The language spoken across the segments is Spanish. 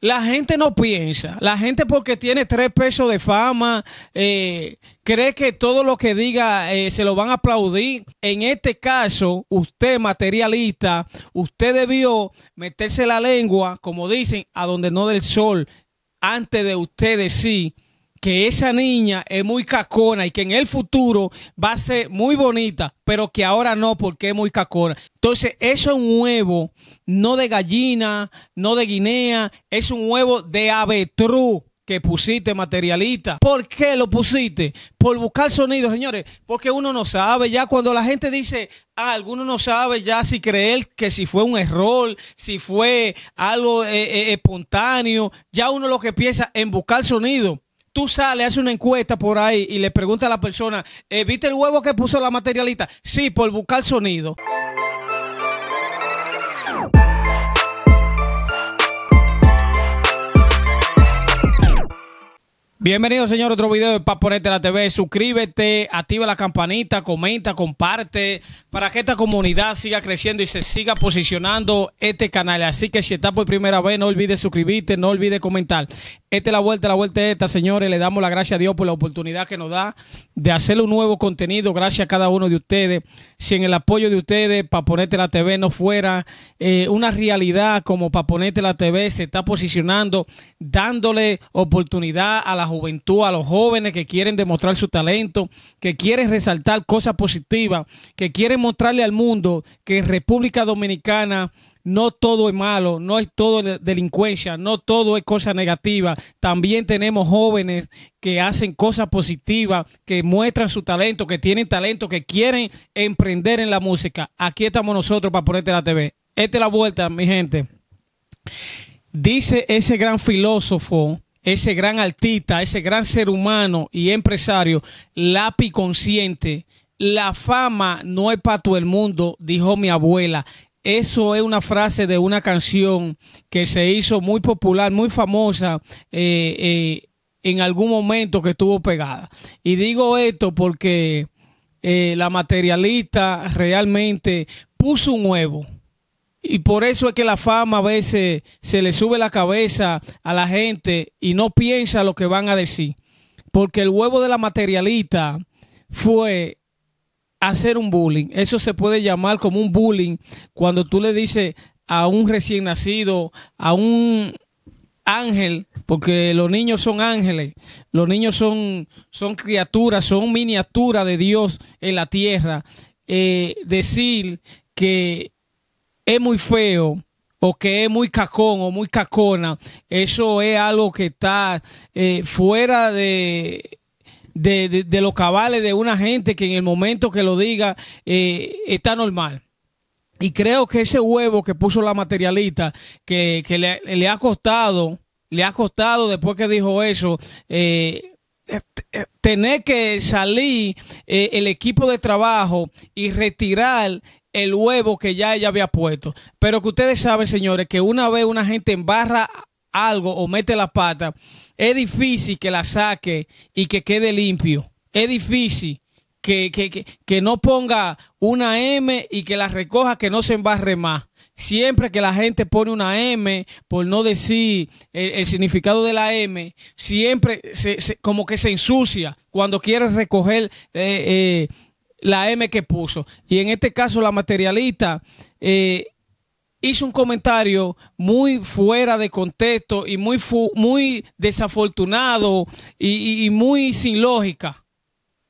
la gente no piensa. La gente porque tiene tres pesos de fama, eh, cree que todo lo que diga eh, se lo van a aplaudir. En este caso, usted materialista, usted debió meterse la lengua, como dicen, a donde no del sol, antes de usted decir. Sí que esa niña es muy cacona y que en el futuro va a ser muy bonita, pero que ahora no porque es muy cacona. Entonces, eso es un huevo, no de gallina, no de guinea, es un huevo de avetrú que pusiste materialista. ¿Por qué lo pusiste? Por buscar sonido, señores, porque uno no sabe ya cuando la gente dice, ah, alguno no sabe ya si creer que si fue un error, si fue algo eh, eh, espontáneo, ya uno lo que piensa en buscar sonido tú sales, haces una encuesta por ahí y le preguntas a la persona, ¿eh, ¿viste el huevo que puso la materialista? Sí, por buscar sonido. Bienvenido, señor, otro video de Paponete la TV. Suscríbete, activa la campanita, comenta, comparte para que esta comunidad siga creciendo y se siga posicionando este canal. Así que si está por primera vez, no olvides suscribirte, no olvides comentar. Esta es la vuelta, la vuelta esta, señores. Le damos la gracia a Dios por la oportunidad que nos da de hacer un nuevo contenido. Gracias a cada uno de ustedes. si en el apoyo de ustedes, Paponete la TV no fuera eh, una realidad como Paponete la TV se está posicionando, dándole oportunidad a las juventud, a los jóvenes que quieren demostrar su talento, que quieren resaltar cosas positivas, que quieren mostrarle al mundo que en República Dominicana no todo es malo, no es todo delincuencia, no todo es cosa negativa. También tenemos jóvenes que hacen cosas positivas, que muestran su talento, que tienen talento, que quieren emprender en la música. Aquí estamos nosotros para ponerte la TV. Esta es la vuelta, mi gente. Dice ese gran filósofo ese gran artista, ese gran ser humano y empresario, lápiz consciente. La fama no es para todo el mundo, dijo mi abuela. Eso es una frase de una canción que se hizo muy popular, muy famosa eh, eh, en algún momento que estuvo pegada. Y digo esto porque eh, la materialista realmente puso un huevo y por eso es que la fama a veces se le sube la cabeza a la gente y no piensa lo que van a decir. Porque el huevo de la materialista fue hacer un bullying. Eso se puede llamar como un bullying cuando tú le dices a un recién nacido, a un ángel, porque los niños son ángeles, los niños son, son criaturas, son miniaturas de Dios en la tierra, eh, decir que es muy feo o que es muy cacón o muy cacona, eso es algo que está eh, fuera de de, los cabales de una gente que en el momento que lo diga eh, está normal. Y creo que ese huevo que puso la materialista, que, le, ha costado, le ha costado después que dijo eso, eh, tener que salir el equipo de trabajo y retirar el huevo que ya ella había puesto. Pero que ustedes saben, señores, que una vez una gente embarra algo o mete la pata, es difícil que la saque y que quede limpio. Es difícil que, que, que, que no ponga una M y que la recoja, que no se embarre más siempre que la gente pone una M, por no decir el, significado de la M, siempre se, se, como que se ensucia cuando quiere recoger eh, eh, la M que puso. Y en este caso la materialista eh, hizo un comentario muy fuera de contexto y muy, muy desafortunado y, muy sin lógica.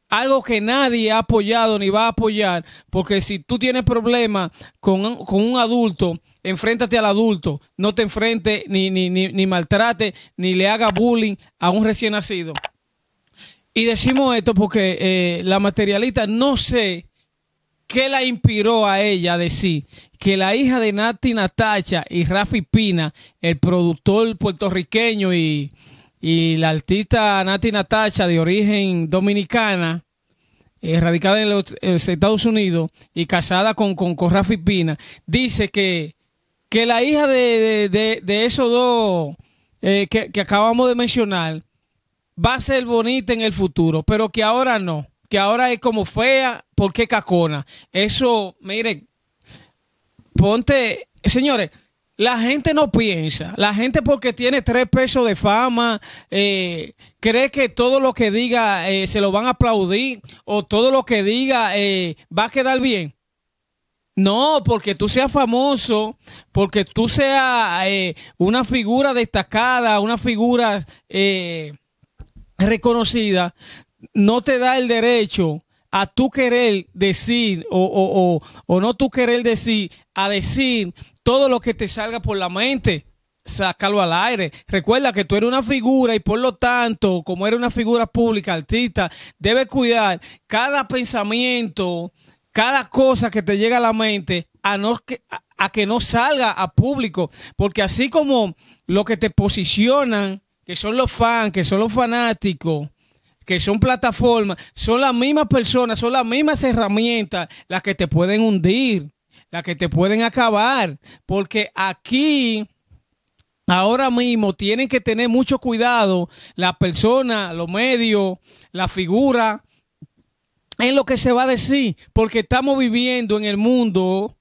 Algo que nadie ha apoyado ni va a apoyar, porque si tú tienes problemas con, un adulto, enfréntate al adulto, no te enfrente ni, ni, ni, ni maltrate, ni le haga bullying a un recién nacido. Y decimos esto porque eh, la materialista no sé qué la inspiró a ella a decir que la hija de Nati Natacha y Rafi Pina, el productor puertorriqueño y, la artista Nati Natacha de origen dominicana, eh, radicada en los, Estados Unidos y casada con, con, Rafi Pina, dice que, que la hija de, esos dos eh, que, que acabamos de mencionar, va a ser bonita en el futuro, pero que ahora no, que ahora es como fea porque cacona. Eso, mire, ponte, señores, la gente no piensa, la gente porque tiene tres pesos de fama, eh, cree que todo lo que diga eh, se lo van a aplaudir o todo lo que diga eh, va a quedar bien. No, porque tú seas famoso, porque tú seas una figura destacada, una figura reconocida no te da el derecho a tú querer decir o, no tú querer decir, a decir todo lo que te salga por la mente sácalo al aire. Recuerda que tú eres una figura y por lo tanto, como eres una figura pública, artista, debes cuidar cada pensamiento, cada cosa que te llega a la mente, a, no que, a, a que no salga a público, porque así como lo que te posicionan que son los fans, que son los fanáticos, que son plataformas, son las mismas personas, son las mismas herramientas las que te pueden hundir, las que te pueden acabar, porque aquí ahora mismo tienen que tener mucho cuidado las personas, los medios, la figura en lo que se va a decir, porque estamos viviendo en el mundo,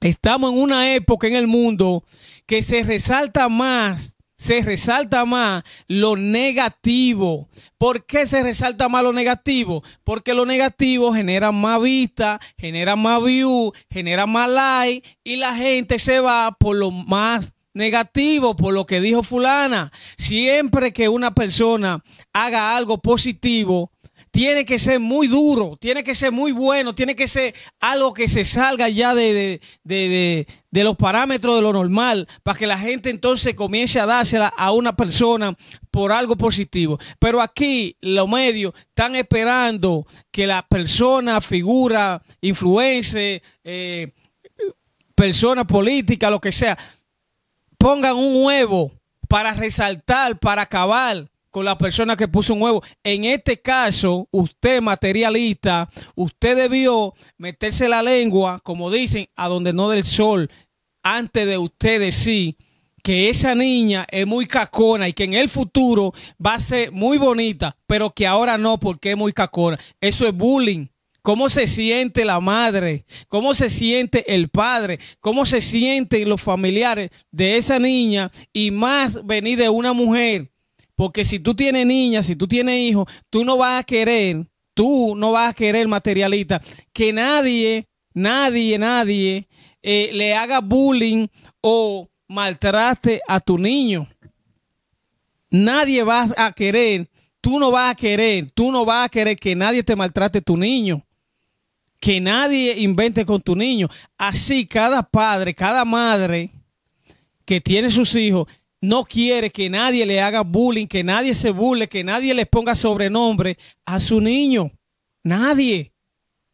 estamos en una época en el mundo que se resalta más se resalta más lo negativo. ¿Por qué se resalta más lo negativo? Porque lo negativo genera más vista, genera más view, genera más like y la gente se va por lo más negativo por lo que dijo fulana. Siempre que una persona haga algo positivo, tiene que ser muy duro, tiene que ser muy bueno, tiene que ser algo que se salga ya de, los parámetros de lo normal, para que la gente entonces comience a dársela a una persona por algo positivo. Pero aquí los medios están esperando que la persona, figura, influencia, eh, persona política, lo que sea, pongan un huevo para resaltar, para acabar con la persona que puso un huevo. En este caso, usted materialista, usted debió meterse la lengua, como dicen, a donde no del sol, antes de usted decir que esa niña es muy cacona y que en el futuro va a ser muy bonita, pero que ahora no porque es muy cacona. Eso es bullying. ¿Cómo se siente la madre? ¿Cómo se siente el padre? ¿Cómo se sienten los familiares de esa niña? Y más venir de una mujer porque si tú tienes niñas, si tú tienes hijos, tú no vas a querer, tú no vas a querer, materialista, que nadie, nadie, nadie eh, le haga bullying o maltrate a tu niño. Nadie vas a querer, tú no vas a querer, tú no vas a querer que nadie te maltrate a tu niño. Que nadie invente con tu niño. Así cada padre, cada madre que tiene sus hijos no quiere que nadie le haga bullying, que nadie se burle, que nadie le ponga sobrenombre a su niño. Nadie.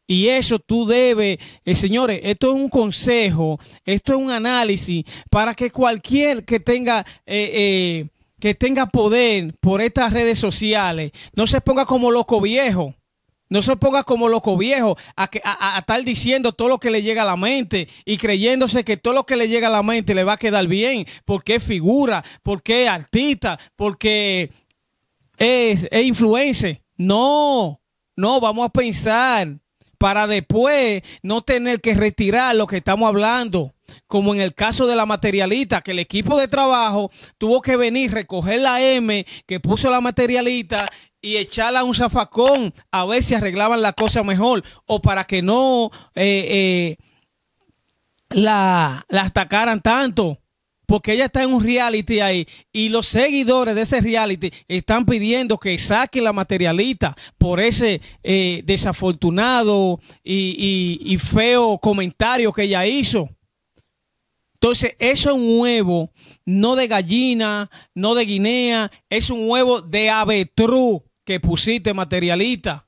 Y eso tú debes, eh, señores, esto es un consejo, esto es un análisis para que cualquier que tenga, eh, eh, que tenga poder por estas redes sociales no se ponga como loco viejo no se ponga como loco viejo a, estar diciendo todo lo que le llega a la mente y creyéndose que todo lo que le llega a la mente le va a quedar bien porque es figura, porque es artista, porque es, es influencer. No, no, vamos a pensar para después no tener que retirar lo que estamos hablando como en el caso de la materialita, que el equipo de trabajo tuvo que venir, recoger la M que puso la materialita y echarla a un zafacón a ver si arreglaban la cosa mejor o para que no eh, eh, la, la atacaran tanto porque ella está en un reality ahí y los seguidores de ese reality están pidiendo que saquen la materialita por ese eh, desafortunado y feo comentario que ella hizo. Entonces, eso es un huevo, no de gallina, no de guinea, es un huevo de avetru que pusiste materialista.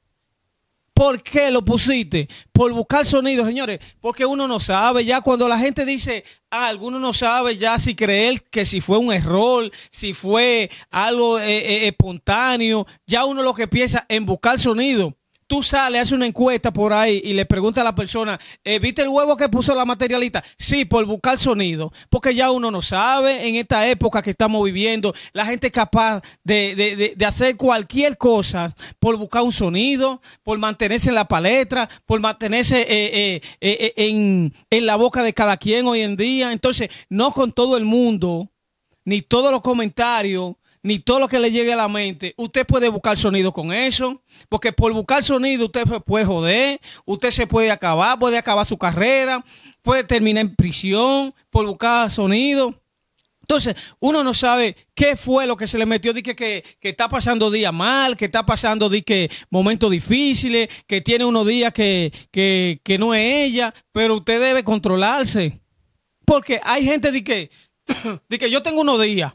¿Por qué lo pusiste? Por buscar sonido, señores. Porque uno no sabe. Ya cuando la gente dice ah, alguno no sabe ya si creer que si fue un error, si fue algo eh, eh, espontáneo. Ya uno lo que piensa en buscar sonido tú sales, haces una encuesta por ahí y le preguntas a la persona, eh, ¿viste el huevo que puso la materialista? Sí, por buscar sonido, porque ya uno no sabe en esta época que estamos viviendo, la gente es capaz de, hacer cualquier cosa por buscar un sonido, por mantenerse en la palestra, por mantenerse eh, eh, en, en la boca de cada quien hoy en día. Entonces, no con todo el mundo, ni todos los comentarios ni todo lo que le llegue a la mente, usted puede buscar sonido con eso, porque por buscar sonido usted puede joder, usted se puede acabar, puede acabar su carrera, puede terminar en prisión por buscar sonido. Entonces, uno no sabe qué fue lo que se le metió, Dice que, que, está pasando días mal, que está pasando que momentos difíciles, que tiene unos días que, que no es ella, pero usted debe controlarse. Porque hay gente de que, de que yo tengo unos días,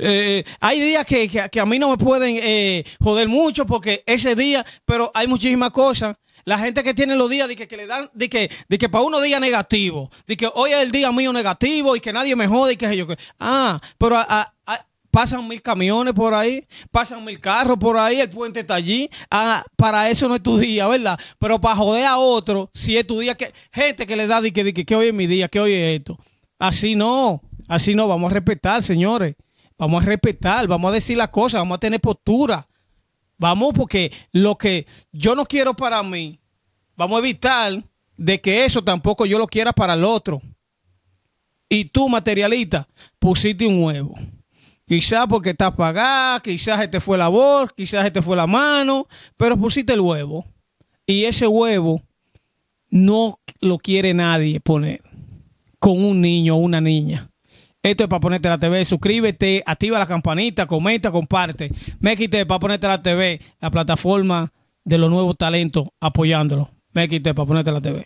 eh, hay días que, que, a mí no me pueden eh, joder mucho porque ese día, pero hay muchísimas cosas. La gente que tiene los días de que, le dan, de que, de que para uno día negativo, de que hoy es el día mío negativo y que nadie me jode y que yo Ah, pero pasan mil camiones por ahí, pasan mil carros por ahí, el puente está allí. Ah, para eso no es tu día, ¿verdad? Pero para joder a otro, si es tu día, que gente que le da de que, que, que hoy es mi día, que hoy es esto. Así no, así no, vamos a respetar, señores. Vamos a respetar, vamos a decir las cosas, vamos a tener postura. Vamos, porque lo que yo no quiero para mí, vamos a evitar de que eso tampoco yo lo quiera para el otro. Y tú, materialista, pusiste un huevo. Quizás porque estás pagada, quizás este fue la voz, quizás este fue la mano, pero pusiste el huevo. Y ese huevo no lo quiere nadie poner con un niño o una niña. Esto es para ponerte la TV. Suscríbete, activa la campanita, comenta, comparte. Me quité para ponerte la TV, la plataforma de los nuevos talentos apoyándolo. Me quité para ponerte la TV.